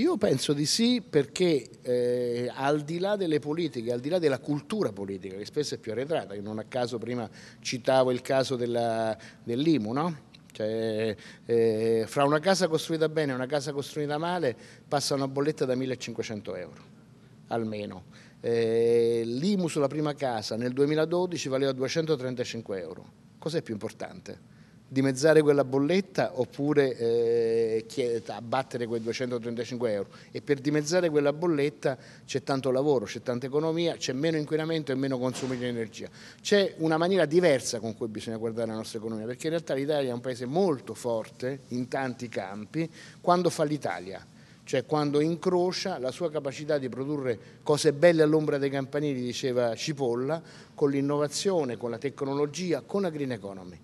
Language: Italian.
Io penso di sì perché eh, al di là delle politiche, al di là della cultura politica, che spesso è più arretrata, io non a caso prima citavo il caso dell'IMU, no? Cioè, eh, fra una casa costruita bene e una casa costruita male passa una bolletta da 1500 euro, almeno. Eh, L'IMU sulla prima casa nel 2012 valeva 235 euro. Cos'è più importante? dimezzare quella bolletta oppure eh, chiede, abbattere quei 235 euro e per dimezzare quella bolletta c'è tanto lavoro, c'è tanta economia, c'è meno inquinamento e meno consumo di energia. C'è una maniera diversa con cui bisogna guardare la nostra economia perché in realtà l'Italia è un paese molto forte in tanti campi quando fa l'Italia cioè quando incrocia la sua capacità di produrre cose belle all'ombra dei campanili, diceva Cipolla, con l'innovazione, con la tecnologia, con la green economy.